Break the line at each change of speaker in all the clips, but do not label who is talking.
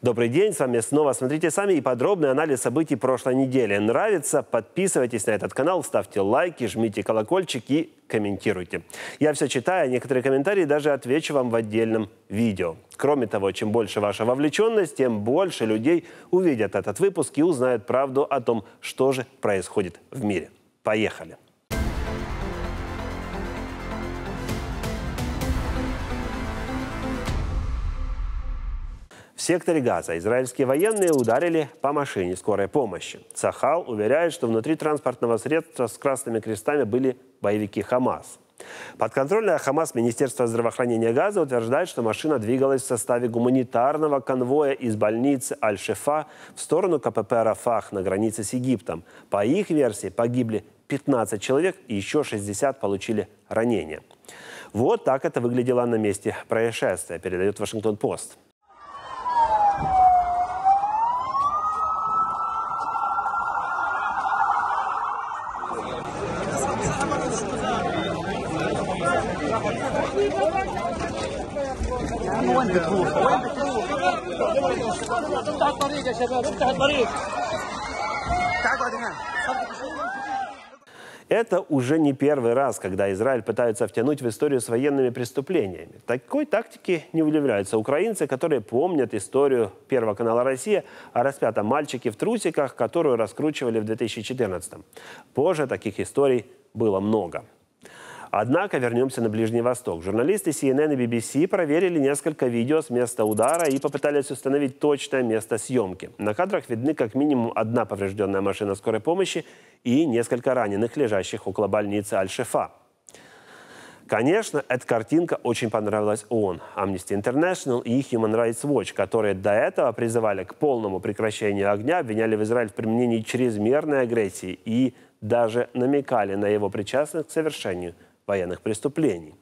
Добрый день, с вами снова «Смотрите сами» и подробный анализ событий прошлой недели. Нравится? Подписывайтесь на этот канал, ставьте лайки, жмите колокольчик и комментируйте. Я все читаю, а некоторые комментарии даже отвечу вам в отдельном видео. Кроме того, чем больше ваша вовлеченность, тем больше людей увидят этот выпуск и узнают правду о том, что же происходит в мире. Поехали! секторе Газа израильские военные ударили по машине скорой помощи. Цахал уверяет, что внутри транспортного средства с красными крестами были боевики «Хамас». Подконтрольное Хамас Министерство здравоохранения Газа утверждает, что машина двигалась в составе гуманитарного конвоя из больницы Аль-Шефа в сторону КПП «Рафах» на границе с Египтом. По их версии, погибли 15 человек и еще 60 получили ранения. Вот так это выглядело на месте происшествия, передает Вашингтон-Пост. وين بتروح؟ وين بتروح؟ افتح الطريق يا شباب افتح الطريق Это уже не первый раз, когда Израиль пытается втянуть в историю с военными преступлениями. Такой тактики не удивляются украинцы, которые помнят историю Первого канала «Россия» о а распятом мальчике в трусиках, которую раскручивали в 2014 -м. Позже таких историй было много. Однако вернемся на Ближний Восток. Журналисты CNN и BBC проверили несколько видео с места удара и попытались установить точное место съемки. На кадрах видны как минимум одна поврежденная машина скорой помощи и несколько раненых, лежащих около больницы Аль-Шифа. Конечно, эта картинка очень понравилась ООН, Amnesty International и Human Rights Watch, которые до этого призывали к полному прекращению огня, обвиняли в Израиль в применении чрезмерной агрессии и даже намекали на его причастность к совершению военных преступлений.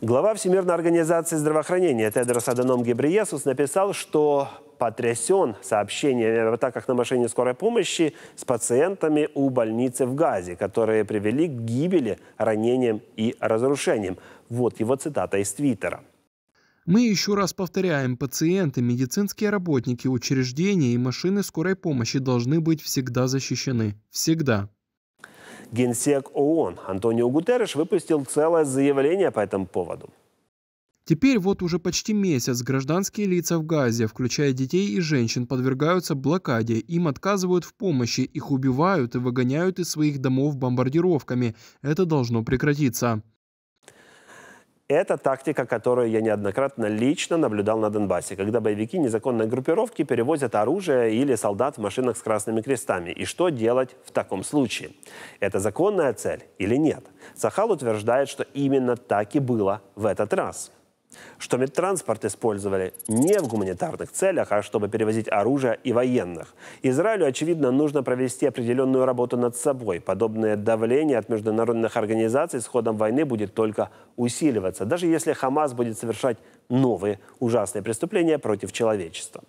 Глава Всемирной организации здравоохранения Тедрос Аданом Гебриесус написал, что потрясен сообщениями об э, атаках на машине скорой помощи с пациентами у больницы в Газе, которые привели к гибели, ранениям и разрушениям. Вот его цитата из Твиттера. Мы еще раз повторяем, пациенты, медицинские работники, учреждения и машины скорой помощи должны быть всегда защищены. Всегда. Генсек ООН Антонио Гутерреш выпустил целое заявление по этому поводу. Теперь вот уже почти месяц гражданские лица в Газе, включая детей и женщин, подвергаются блокаде, им отказывают в помощи, их убивают и выгоняют из своих домов бомбардировками. Это должно прекратиться. Это тактика, которую я неоднократно лично наблюдал на Донбассе, когда боевики незаконной группировки перевозят оружие или солдат в машинах с красными крестами. И что делать в таком случае? Это законная цель или нет? Сахал утверждает, что именно так и было в этот раз что медтранспорт использовали не в гуманитарных целях, а чтобы перевозить оружие и военных. Израилю, очевидно, нужно провести определенную работу над собой. Подобное давление от международных организаций с ходом войны будет только усиливаться, даже если Хамас будет совершать новые ужасные преступления против человечества.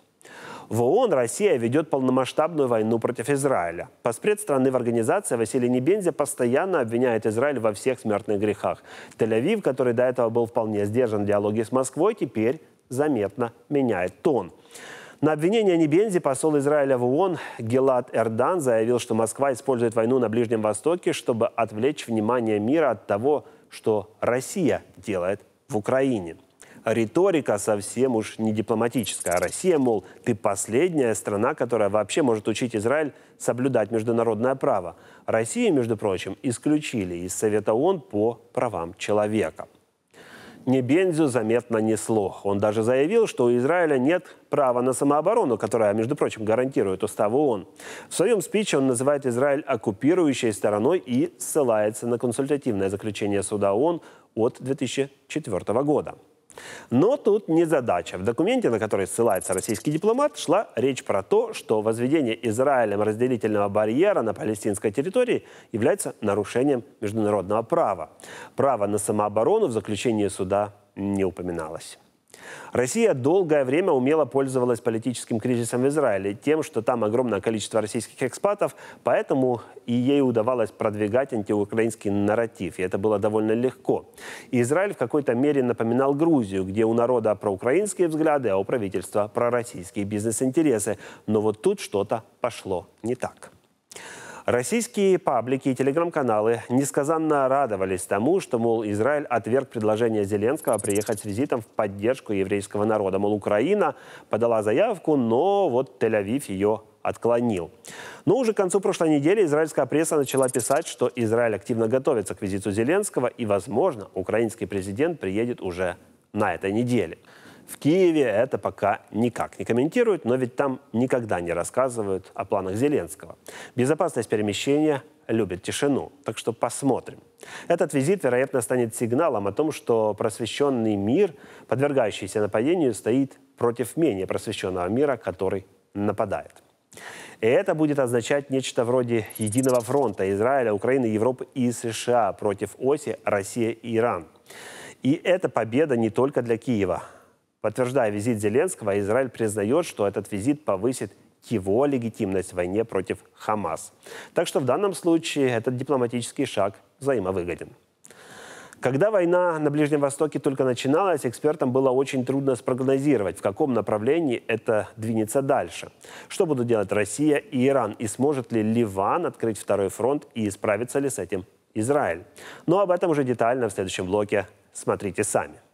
В ООН Россия ведет полномасштабную войну против Израиля. Поспред страны в организации Василий Небензя постоянно обвиняет Израиль во всех смертных грехах. Тель-Авив, который до этого был вполне сдержан в диалоге с Москвой, теперь заметно меняет тон. На обвинение Небензи посол Израиля в ООН Гелат Эрдан заявил, что Москва использует войну на Ближнем Востоке, чтобы отвлечь внимание мира от того, что Россия делает в Украине риторика совсем уж не дипломатическая. А Россия, мол, ты последняя страна, которая вообще может учить Израиль соблюдать международное право. Россию, между прочим, исключили из Совета ООН по правам человека. Небензю заметно несло. Он даже заявил, что у Израиля нет права на самооборону, которое, между прочим, гарантирует устав ООН. В своем спиче он называет Израиль оккупирующей стороной и ссылается на консультативное заключение суда ООН от 2004 года. Но тут не задача. В документе, на который ссылается российский дипломат, шла речь про то, что возведение Израилем разделительного барьера на палестинской территории является нарушением международного права. Право на самооборону в заключении суда не упоминалось. Россия долгое время умело пользовалась политическим кризисом в Израиле, тем, что там огромное количество российских экспатов, поэтому и ей удавалось продвигать антиукраинский нарратив, и это было довольно легко. Израиль в какой-то мере напоминал Грузию, где у народа проукраинские взгляды, а у правительства пророссийские бизнес-интересы. Но вот тут что-то пошло не так. Российские паблики и телеграм-каналы несказанно радовались тому, что, мол, Израиль отверг предложение Зеленского приехать с визитом в поддержку еврейского народа. Мол, Украина подала заявку, но вот Тель-Авив ее отклонил. Но уже к концу прошлой недели израильская пресса начала писать, что Израиль активно готовится к визиту Зеленского и, возможно, украинский президент приедет уже на этой неделе. В Киеве это пока никак не комментируют, но ведь там никогда не рассказывают о планах Зеленского. Безопасность перемещения любит тишину, так что посмотрим. Этот визит, вероятно, станет сигналом о том, что просвещенный мир, подвергающийся нападению, стоит против менее просвещенного мира, который нападает. И это будет означать нечто вроде единого фронта Израиля, Украины, Европы и США против оси Россия и Иран. И это победа не только для Киева, Подтверждая визит Зеленского, Израиль признает, что этот визит повысит его легитимность в войне против Хамас. Так что в данном случае этот дипломатический шаг взаимовыгоден. Когда война на Ближнем Востоке только начиналась, экспертам было очень трудно спрогнозировать, в каком направлении это двинется дальше. Что будут делать Россия и Иран, и сможет ли Ливан открыть второй фронт, и справится ли с этим Израиль. Но об этом уже детально в следующем блоке. Смотрите сами.